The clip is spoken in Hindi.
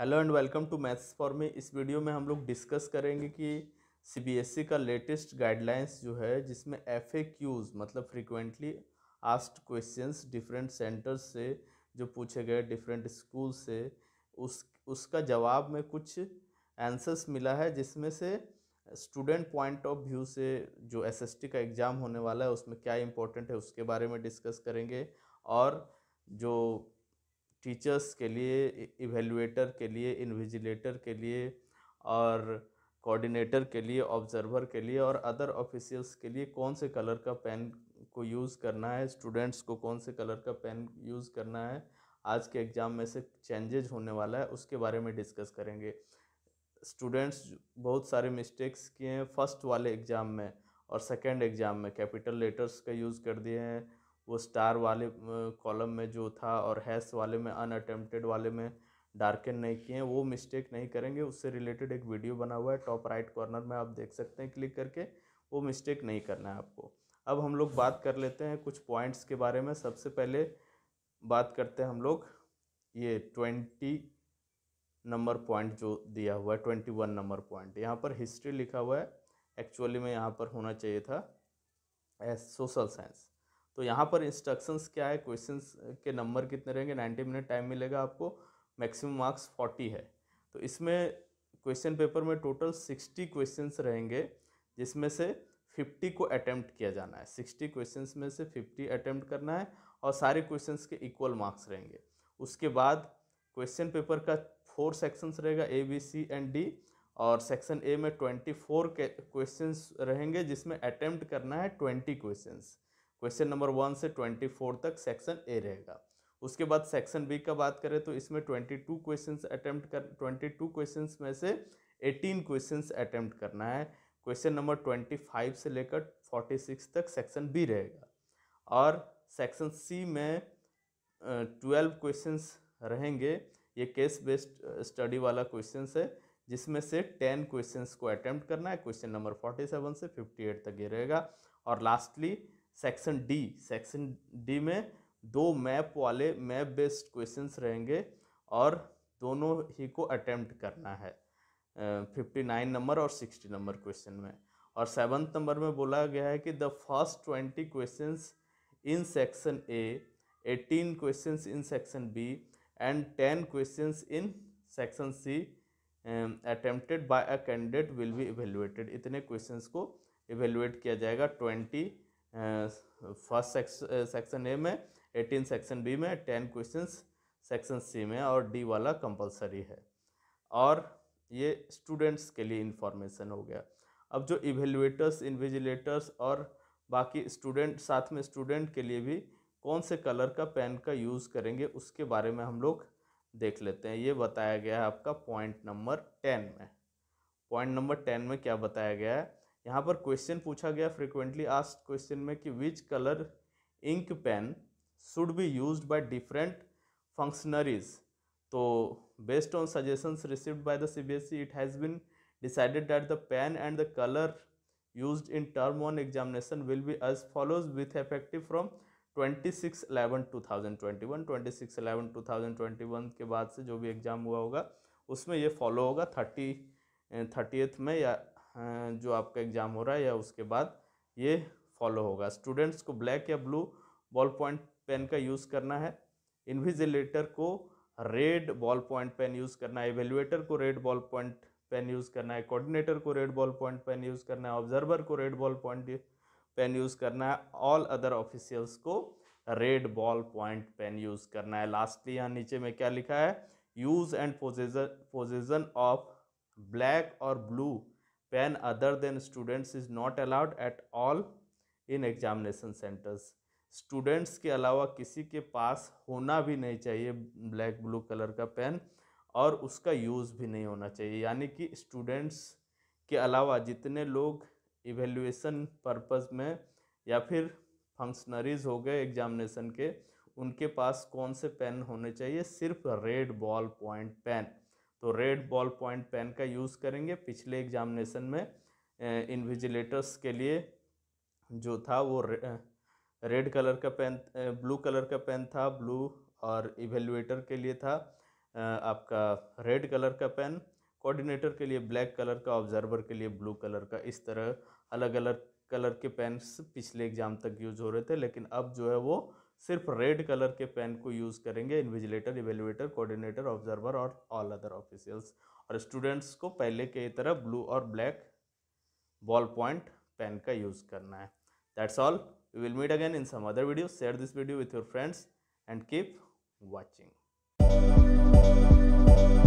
hello and welcome to maths for me इस वीडियो में हम लोग डिस्कस करेंगे कि सीबीएसई e का लेटेस्ट गाइडलाइंस जो है जिसमें एफ मतलब frequently asked questions different centres से जो पूछे गए डिफरेंट स्कूल से उस उसका जवाब में कुछ आंसर्स मिला है जिसमें से स्टूडेंट पॉइंट ऑफ व्यू से जो एस का एग्ज़ाम होने वाला है उसमें क्या इंपॉर्टेंट है उसके बारे में डिस्कस करेंगे और जो टीचर्स के लिए इवेल्युएटर के लिए इन्विजिलेटर के लिए और कोऑर्डिनेटर के लिए ऑब्जर्वर के लिए और अदर ऑफिशियल्स के लिए कौन से कलर का पेन को यूज़ करना है स्टूडेंट्स को कौन से कलर का पेन यूज़ करना है आज के एग्ज़ाम में से चेंजेज होने वाला है उसके बारे में डिस्कस करेंगे स्टूडेंट्स बहुत सारे मिस्टेक्स किए हैं फर्स्ट वाले एग्ज़ाम में और सेकेंड एग्ज़ाम में कैपिटल लेटर्स का यूज़ कर दिए हैं वो स्टार वाले कॉलम में जो था और हैस वाले में अनअटेम्प्टेड वाले में डार्कन नहीं किए हैं वो मिस्टेक नहीं करेंगे उससे रिलेटेड एक वीडियो बना हुआ है टॉप राइट कॉर्नर में आप देख सकते हैं क्लिक करके वो मिस्टेक नहीं करना है आपको अब हम लोग बात कर लेते हैं कुछ पॉइंट्स के बारे में सबसे पहले बात करते हैं हम लोग ये ट्वेंटी नंबर पॉइंट जो दिया हुआ है ट्वेंटी वन नंबर पॉइंट यहाँ पर हिस्ट्री लिखा हुआ है एक्चुअली में यहाँ पर होना चाहिए था एस सोशल साइंस तो यहाँ पर इंस्ट्रक्शंस क्या है क्वेश्चंस के नंबर कितने रहेंगे नाइन्टी मिनट टाइम मिलेगा आपको मैक्सिमम मार्क्स फोर्टी है तो इसमें क्वेश्चन पेपर में टोटल सिक्सटी क्वेश्चंस रहेंगे जिसमें से फिफ्टी को अटैम्प्ट किया जाना है सिक्सटी क्वेश्चंस में से फिफ्टी अटैम्प्ट करना है और सारे क्वेश्चन के इक्वल मार्क्स रहेंगे उसके बाद क्वेश्चन पेपर का फोर सेक्शंस रहेगा A B C and D और सेक्शन ए में ट्वेंटी फोर के क्वेश्चन रहेंगे जिसमें अटैम्प्ट करना है twenty question question number one से ट्वेंटी फोर तक सेक्शन ए रहेगा उसके बाद सेक्शन बी का बात करें तो इसमें ट्वेंटी टू क्वेश्चन अटैम्प्ट कर ट्वेंटी टू क्वेश्चन में से एटीन क्वेश्चन अटैम्प्ट करना है क्वेश्चन नंबर ट्वेंटी फाइव से लेकर फोर्टी सिक्स तक सेक्शन बी रहेगा और सेक्शन सी में ट्वेल्व क्वेश्चन रहेंगे ये केस बेस्ड स्टडी वाला क्वेश्चन है जिसमें से टेन क्वेश्चन को अटैम्प्ट करना है क्वेश्चन नंबर फोर्टी सेवन से फिफ्टी एट तक ये रहेगा और lastly section D section D में दो मैप वाले मैप बेस्ड क्वेश्चंस रहेंगे और दोनों ही को अटेम्प्ट करना है फिफ्टी नाइन नंबर और सिक्सटी नंबर क्वेश्चन में और सेवन्थ नंबर में बोला गया है कि the first twenty question in section A eighteen question in section B and ten question in section C attempted by a candidate will be evaluated इतने क्वेश्चंस को इवेलुएट किया जाएगा ट्वेंटी फर्स्ट सेक्शन ए में एटीन सेक्शन बी में टेन क्वेश्चन सेक्शन सी में और डी वाला कंपलसरी है और ये स्टूडेंट्स के लिए इन्फॉर्मेशन हो गया अब जो इवेल्युएटर्स इन्विजिलेटर्स और बाकी स्टूडेंट साथ में स्टूडेंट के लिए भी कौन से कलर का पेन का यूज़ करेंगे उसके बारे में हम लोग देख लेते हैं ये बताया गया है आपका पॉइंट नंबर टेन में पॉइंट नंबर टेन में क्या बताया गया है यहाँ पर क्वेश्चन पूछा गया फ्रिक्वेंटली आस्ट क्वेश्चन में कि which colour ink pen should be use by different functionaries तो based on suggestions received by the CBSE it has been decided that the pen and the colour in term examination will be as follows with effective from twenty six eleven two thousand twenty one twenty six eleven two thousand twenty one के बाद से जो भी एग्ज़ाम हुआ होगा उसमें ये फॉलो होगा थर्टी एथ में या जो आपका एग्ज़ाम हो रहा है या उसके बाद ये फॉलो होगा स्टूडेंट्स को ब्लैक या ब्लू बॉल पॉइंट पेन का यूज़ करना है इन्विजिलेटर को red ball point pen use करना है एवेल्युएटर को red ball point pen use करना है कोऑर्डिनेटर को red ball point pen use करना है ऑब्जर्वर को red ball point pen use करना है ऑल अदर ऑफिशियल्स को red ball point pen use करना है लास्टली यहाँ नीचे में क्या लिखा है use and possession of black और blue pen other than students is not allowed at all in examination centres students के अलावा किसी के पास होना भी नहीं चाहिए ब्लैक ब्लू कलर का पेन और उसका यूज़ भी नहीं होना चाहिए यानी कि स्टूडेंट्स के अलावा जितने लोग इवेल्युएसन पर्पस में या फिर फंक्शनरीज हो गए एग्जामिनेशन के उनके पास कौन से पेन होने चाहिए सिर्फ रेड बॉल पॉइंट पेन तो रेड बॉल पॉइंट पेन का यूज़ करेंगे पिछले एग्जामिनेशन में इन्विजिलेटर्स के लिए जो था वो रे, रेड कलर का पेन ब्लू कलर का पेन था ब्लू और इवेल्युएटर के लिए था आपका रेड कलर का पेन कोऑर्डिनेटर के लिए ब्लैक कलर का ऑब्जर्वर के लिए ब्लू कलर का इस तरह अलग अलग कलर के पेन्स पिछले एग्ज़ाम तक यूज़ हो रहे थे लेकिन अब जो है वो सिर्फ रेड कलर के पेन को यूज़ करेंगे इन्विजिलेटर इवेलुएटर कोऑर्डिनेटर ऑब्जर्वर और ऑल अदर ऑफिशियल्स और स्टूडेंट्स को पहले के तरह ब्लू और ब्लैक बॉल पॉइंट पेन का यूज़ करना है that's all you will meet again in some other video share this video with your friends and keep watching